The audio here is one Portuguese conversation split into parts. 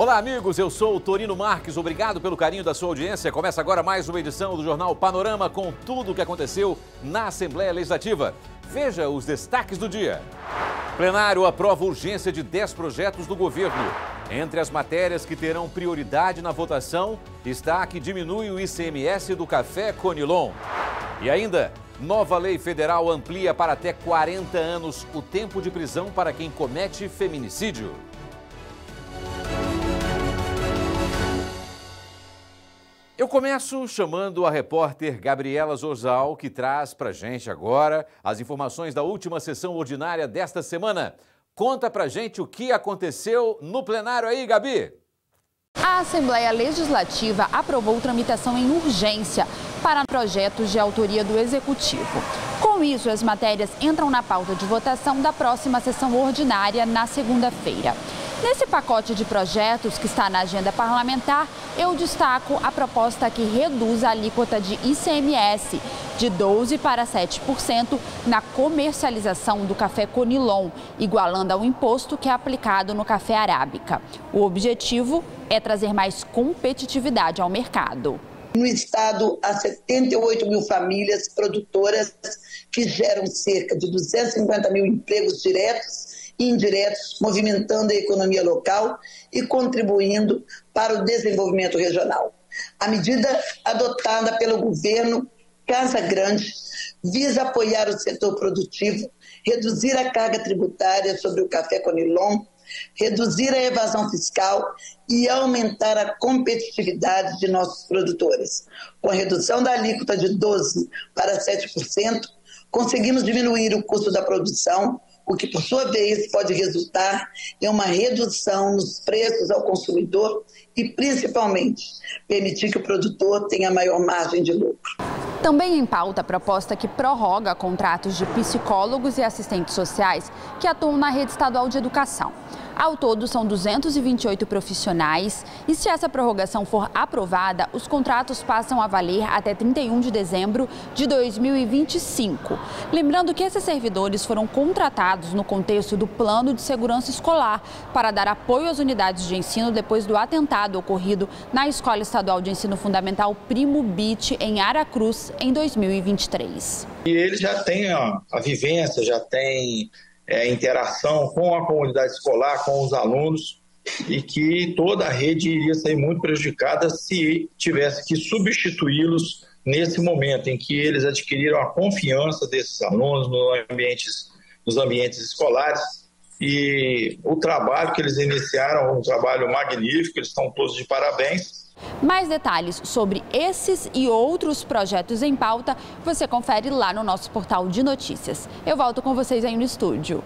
Olá, amigos. Eu sou o Torino Marques. Obrigado pelo carinho da sua audiência. Começa agora mais uma edição do Jornal Panorama com tudo o que aconteceu na Assembleia Legislativa. Veja os destaques do dia. Plenário aprova urgência de 10 projetos do governo. Entre as matérias que terão prioridade na votação está a que diminui o ICMS do café Conilon. E ainda, nova lei federal amplia para até 40 anos o tempo de prisão para quem comete feminicídio. Eu começo chamando a repórter Gabriela Zorzal, que traz para gente agora as informações da última sessão ordinária desta semana. Conta para gente o que aconteceu no plenário aí, Gabi. A Assembleia Legislativa aprovou tramitação em urgência para projetos de autoria do Executivo. Com isso, as matérias entram na pauta de votação da próxima sessão ordinária na segunda-feira. Nesse pacote de projetos que está na agenda parlamentar, eu destaco a proposta que reduz a alíquota de ICMS de 12% para 7% na comercialização do café Conilon, igualando ao imposto que é aplicado no café arábica. O objetivo é trazer mais competitividade ao mercado. No estado, há 78 mil famílias produtoras que geram cerca de 250 mil empregos diretos indiretos, movimentando a economia local e contribuindo para o desenvolvimento regional. A medida adotada pelo governo Casa Grande visa apoiar o setor produtivo, reduzir a carga tributária sobre o café Conilon, reduzir a evasão fiscal e aumentar a competitividade de nossos produtores. Com a redução da alíquota de 12 para 7%, conseguimos diminuir o custo da produção, o que por sua vez pode resultar em uma redução nos preços ao consumidor e principalmente permitir que o produtor tenha maior margem de lucro. Também em pauta a proposta que prorroga contratos de psicólogos e assistentes sociais que atuam na rede estadual de educação. Ao todo, são 228 profissionais e se essa prorrogação for aprovada, os contratos passam a valer até 31 de dezembro de 2025. Lembrando que esses servidores foram contratados no contexto do Plano de Segurança Escolar para dar apoio às unidades de ensino depois do atentado ocorrido na Escola Estadual de Ensino Fundamental Primo Bit em Aracruz, em 2023. E eles já têm a, a vivência, já têm é, interação com a comunidade escolar, com os alunos, e que toda a rede iria ser muito prejudicada se tivesse que substituí-los nesse momento em que eles adquiriram a confiança desses alunos nos ambientes, nos ambientes escolares e o trabalho que eles iniciaram, um trabalho magnífico, eles estão todos de parabéns. Mais detalhes sobre esses e outros projetos em pauta você confere lá no nosso portal de notícias. Eu volto com vocês aí no estúdio.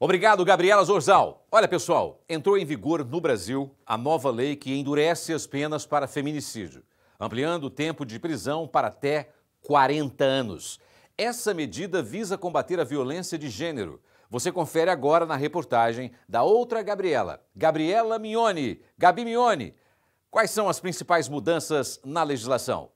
Obrigado, Gabriela Zorzal. Olha, pessoal, entrou em vigor no Brasil a nova lei que endurece as penas para feminicídio, ampliando o tempo de prisão para até 40 anos. Essa medida visa combater a violência de gênero você confere agora na reportagem da outra Gabriela, Gabriela Mione. Gabi Mione, quais são as principais mudanças na legislação?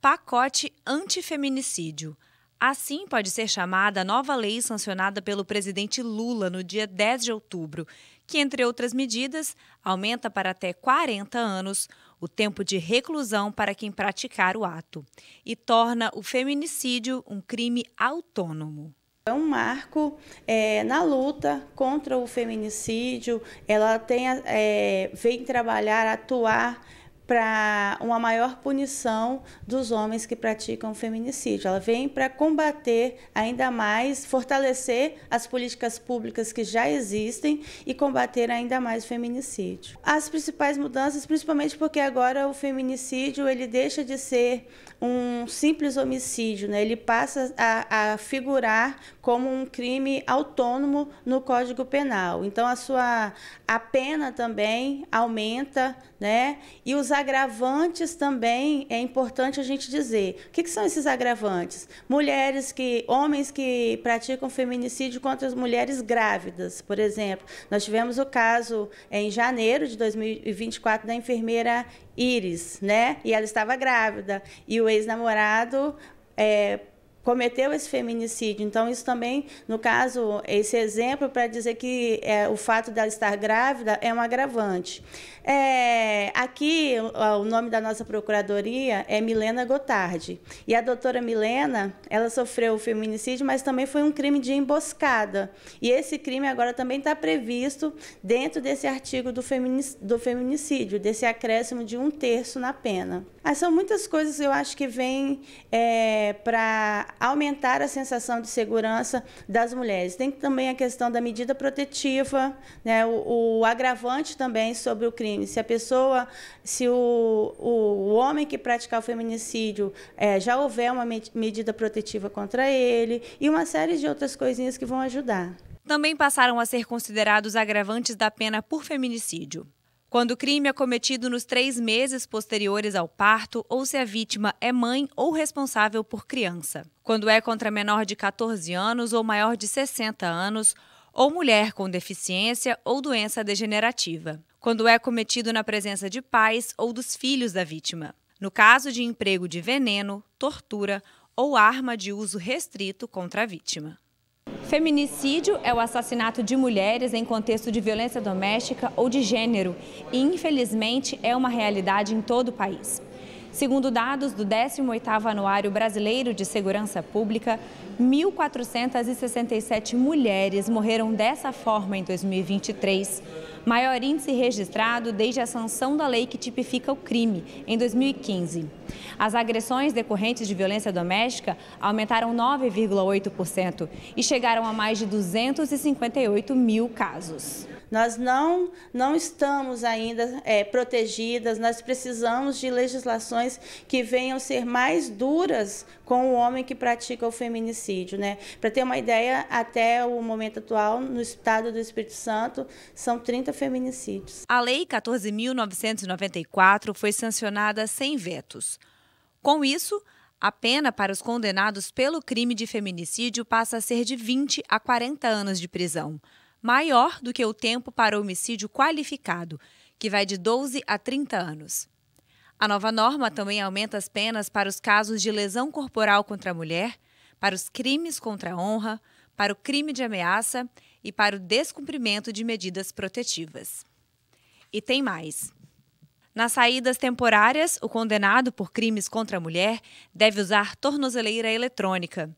Pacote antifeminicídio. Assim pode ser chamada a nova lei sancionada pelo presidente Lula no dia 10 de outubro, que, entre outras medidas, aumenta para até 40 anos o tempo de reclusão para quem praticar o ato e torna o feminicídio um crime autônomo. É um marco é, na luta contra o feminicídio. Ela tem, é, vem trabalhar, atuar para uma maior punição dos homens que praticam feminicídio. Ela vem para combater ainda mais, fortalecer as políticas públicas que já existem e combater ainda mais o feminicídio. As principais mudanças, principalmente porque agora o feminicídio ele deixa de ser um simples homicídio, né? ele passa a, a figurar como um crime autônomo no Código Penal. Então a sua a pena também aumenta né? E os agravantes também é importante a gente dizer. O que, que são esses agravantes? Mulheres que, homens que praticam feminicídio contra as mulheres grávidas, por exemplo. Nós tivemos o caso é, em janeiro de 2024 da enfermeira Iris, né? E ela estava grávida e o ex-namorado é, cometeu esse feminicídio. Então, isso também, no caso, esse exemplo para dizer que é, o fato dela estar grávida é um agravante. É, aqui, o, nome da nossa procuradoria é Milena Gotardi. E a doutora Milena, ela sofreu o feminicídio, mas também foi um crime de emboscada. E esse crime agora também está previsto dentro desse artigo do, do feminicídio, desse acréscimo de um terço na pena. Ah, são muitas coisas, eu acho, que vêm é, para aumentar a sensação de segurança das mulheres. Tem também a questão da medida protetiva, né, o, o agravante também sobre o crime. Se a pessoa, se o, o homem que praticar o feminicídio é, já houver uma med medida protetiva contra ele e uma série de outras coisinhas que vão ajudar. Também passaram a ser considerados agravantes da pena por feminicídio. Quando o crime é cometido nos três meses posteriores ao parto ou se a vítima é mãe ou responsável por criança. Quando é contra menor de 14 anos ou maior de 60 anos ou mulher com deficiência ou doença degenerativa. Quando é cometido na presença de pais ou dos filhos da vítima. No caso de emprego de veneno, tortura ou arma de uso restrito contra a vítima. Feminicídio é o assassinato de mulheres em contexto de violência doméstica ou de gênero e, infelizmente, é uma realidade em todo o país. Segundo dados do 18º Anuário Brasileiro de Segurança Pública, 1.467 mulheres morreram dessa forma em 2023, maior índice registrado desde a sanção da lei que tipifica o crime, em 2015. As agressões decorrentes de violência doméstica aumentaram 9,8% e chegaram a mais de 258 mil casos. Nós não, não estamos ainda é, protegidas, nós precisamos de legislações que venham ser mais duras com o homem que pratica o feminicídio. Né? Para ter uma ideia, até o momento atual, no estado do Espírito Santo, são 30 feminicídios. A Lei 14.994 foi sancionada sem vetos. Com isso, a pena para os condenados pelo crime de feminicídio passa a ser de 20 a 40 anos de prisão maior do que o tempo para homicídio qualificado, que vai de 12 a 30 anos. A nova norma também aumenta as penas para os casos de lesão corporal contra a mulher, para os crimes contra a honra, para o crime de ameaça e para o descumprimento de medidas protetivas. E tem mais. Nas saídas temporárias, o condenado por crimes contra a mulher deve usar tornozeleira eletrônica.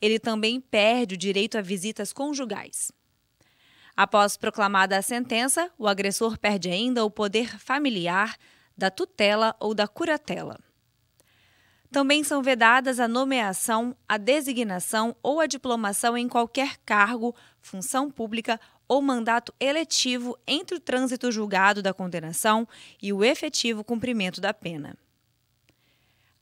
Ele também perde o direito a visitas conjugais. Após proclamada a sentença, o agressor perde ainda o poder familiar da tutela ou da curatela. Também são vedadas a nomeação, a designação ou a diplomação em qualquer cargo, função pública ou mandato eletivo entre o trânsito julgado da condenação e o efetivo cumprimento da pena.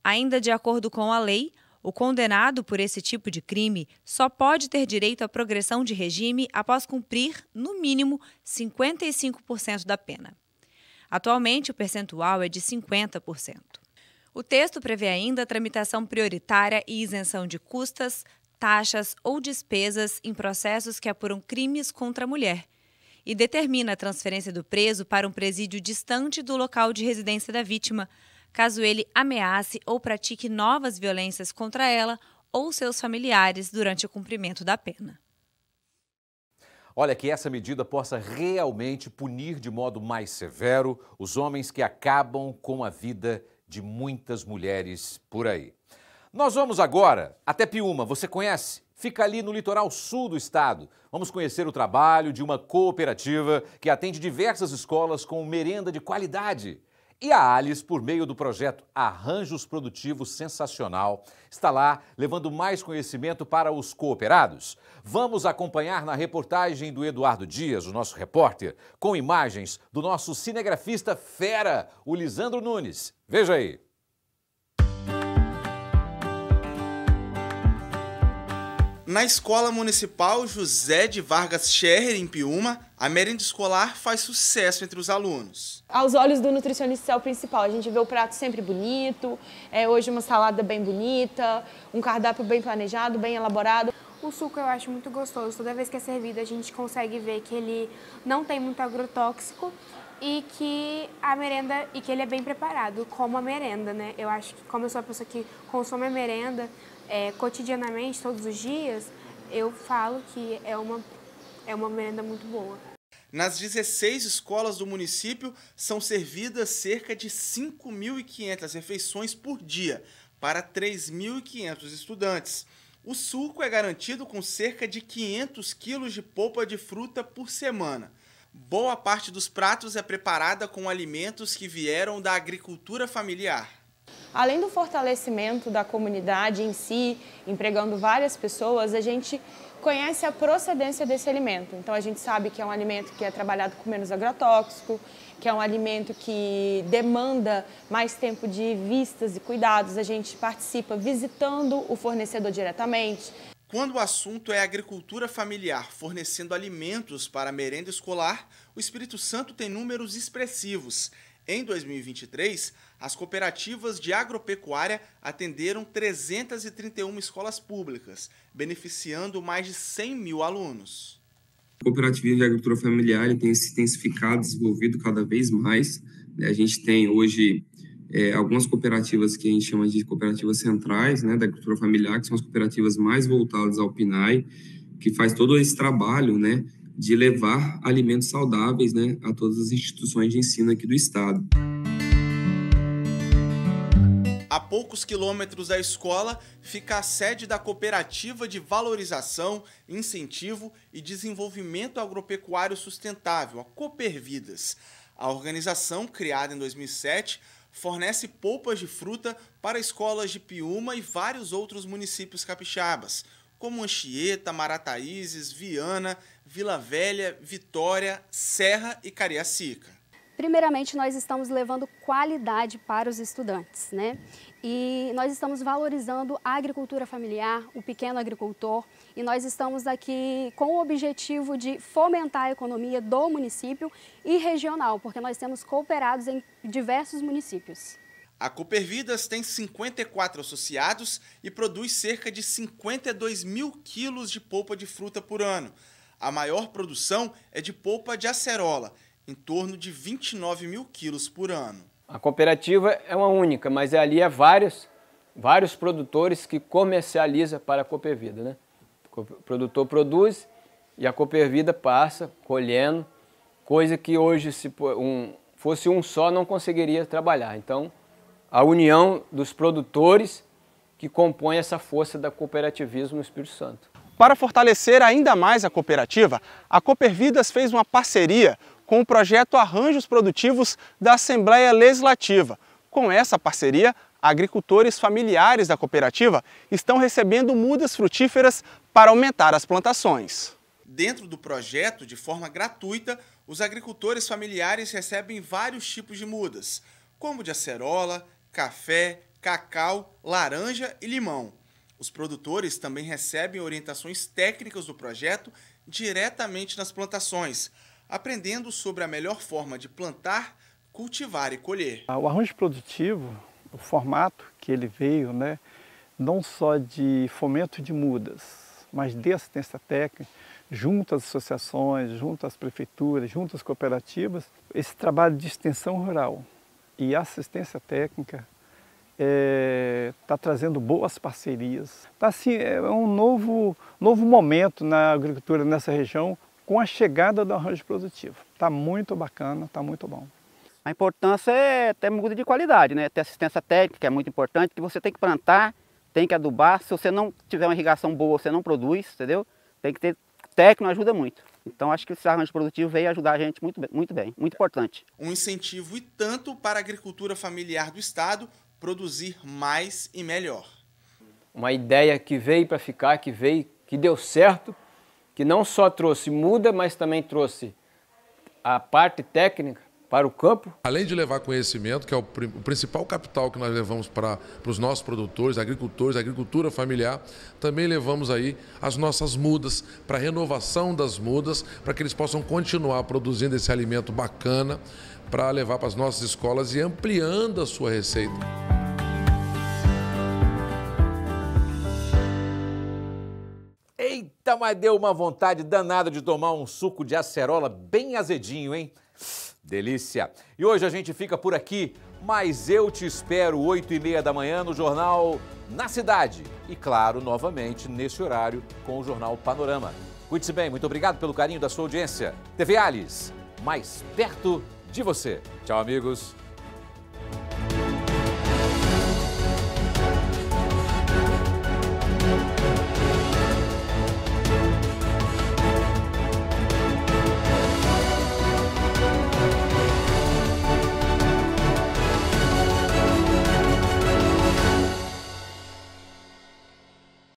Ainda de acordo com a lei, o condenado por esse tipo de crime só pode ter direito à progressão de regime após cumprir, no mínimo, 55% da pena. Atualmente, o percentual é de 50%. O texto prevê ainda tramitação prioritária e isenção de custas, taxas ou despesas em processos que apuram crimes contra a mulher e determina a transferência do preso para um presídio distante do local de residência da vítima, caso ele ameace ou pratique novas violências contra ela ou seus familiares durante o cumprimento da pena. Olha, que essa medida possa realmente punir de modo mais severo os homens que acabam com a vida de muitas mulheres por aí. Nós vamos agora até Piúma, você conhece? Fica ali no litoral sul do estado. Vamos conhecer o trabalho de uma cooperativa que atende diversas escolas com merenda de qualidade. E a Alice, por meio do projeto Arranjos Produtivos Sensacional, está lá levando mais conhecimento para os cooperados. Vamos acompanhar na reportagem do Eduardo Dias, o nosso repórter, com imagens do nosso cinegrafista fera, o Lisandro Nunes. Veja aí. Na Escola Municipal José de Vargas Scherrer, em Piúma, a merenda escolar faz sucesso entre os alunos. Aos olhos do nutricionista é o principal. A gente vê o prato sempre bonito, é hoje uma salada bem bonita, um cardápio bem planejado, bem elaborado. O suco eu acho muito gostoso. Toda vez que é servido, a gente consegue ver que ele não tem muito agrotóxico e que a merenda e que ele é bem preparado, como a merenda, né? Eu acho que como eu sou uma pessoa que consome a merenda é, cotidianamente, todos os dias, eu falo que é uma é uma merenda muito boa. Nas 16 escolas do município, são servidas cerca de 5.500 refeições por dia para 3.500 estudantes. O suco é garantido com cerca de 500 quilos de polpa de fruta por semana. Boa parte dos pratos é preparada com alimentos que vieram da agricultura familiar. Além do fortalecimento da comunidade em si, empregando várias pessoas, a gente conhece a procedência desse alimento. Então a gente sabe que é um alimento que é trabalhado com menos agrotóxico, que é um alimento que demanda mais tempo de vistas e cuidados. A gente participa visitando o fornecedor diretamente. Quando o assunto é agricultura familiar fornecendo alimentos para merenda escolar, o Espírito Santo tem números expressivos. Em 2023, as cooperativas de agropecuária atenderam 331 escolas públicas, beneficiando mais de 100 mil alunos. O cooperativismo de agricultura familiar tem se intensificado, desenvolvido cada vez mais. Né? A gente tem hoje é, algumas cooperativas que a gente chama de cooperativas centrais né, da agricultura familiar, que são as cooperativas mais voltadas ao PNAE, que faz todo esse trabalho né, de levar alimentos saudáveis né, a todas as instituições de ensino aqui do estado. A poucos quilômetros da escola fica a sede da Cooperativa de Valorização, Incentivo e Desenvolvimento Agropecuário Sustentável, a Coopervidas. A organização, criada em 2007, fornece polpas de fruta para escolas de Piúma e vários outros municípios capixabas como Anchieta, Marataízes, Viana, Vila Velha, Vitória, Serra e Cariacica? Primeiramente, nós estamos levando qualidade para os estudantes, né? E nós estamos valorizando a agricultura familiar, o pequeno agricultor, e nós estamos aqui com o objetivo de fomentar a economia do município e regional, porque nós temos cooperados em diversos municípios. A Coopervidas tem 54 associados e produz cerca de 52 mil quilos de polpa de fruta por ano. A maior produção é de polpa de acerola, em torno de 29 mil quilos por ano. A cooperativa é uma única, mas ali é vários, vários produtores que comercializa para a Coopervida. Né? O produtor produz e a Coopervida passa colhendo, coisa que hoje se fosse um só não conseguiria trabalhar. Então, a união dos produtores que compõe essa força da cooperativismo no Espírito Santo. Para fortalecer ainda mais a cooperativa, a Coopervidas fez uma parceria com o projeto Arranjos Produtivos da Assembleia Legislativa. Com essa parceria, agricultores familiares da cooperativa estão recebendo mudas frutíferas para aumentar as plantações. Dentro do projeto, de forma gratuita, os agricultores familiares recebem vários tipos de mudas, como de acerola, café, cacau, laranja e limão. Os produtores também recebem orientações técnicas do projeto diretamente nas plantações, aprendendo sobre a melhor forma de plantar, cultivar e colher. Ah, o arranjo produtivo, o formato que ele veio, né, não só de fomento de mudas, mas de assistência técnica, junto às associações, junto às prefeituras, junto às cooperativas, esse trabalho de extensão rural, e assistência técnica está é, tá trazendo boas parcerias. Tá, assim, é, é um novo, novo momento na agricultura nessa região com a chegada do arranjo produtivo. Está muito bacana, está muito bom. A importância é ter muda de qualidade, né? ter assistência técnica, que é muito importante, que você tem que plantar, tem que adubar. Se você não tiver uma irrigação boa, você não produz, entendeu? Tem que ter técnico, ajuda muito. Então acho que esse arranjo produtivo veio ajudar a gente muito, muito bem, muito importante. Um incentivo e tanto para a agricultura familiar do Estado produzir mais e melhor. Uma ideia que veio para ficar, que veio, que deu certo, que não só trouxe muda, mas também trouxe a parte técnica para o campo. Além de levar conhecimento, que é o, o principal capital que nós levamos para, para os nossos produtores, agricultores, agricultura familiar, também levamos aí as nossas mudas, para a renovação das mudas, para que eles possam continuar produzindo esse alimento bacana, para levar para as nossas escolas e ampliando a sua receita. Eita, mas deu uma vontade danada de tomar um suco de acerola bem azedinho, hein? Delícia! E hoje a gente fica por aqui, mas eu te espero 8 e meia da manhã no Jornal Na Cidade. E claro, novamente, nesse horário, com o Jornal Panorama. Cuide-se bem, muito obrigado pelo carinho da sua audiência. TV Alice, mais perto de você. Tchau, amigos.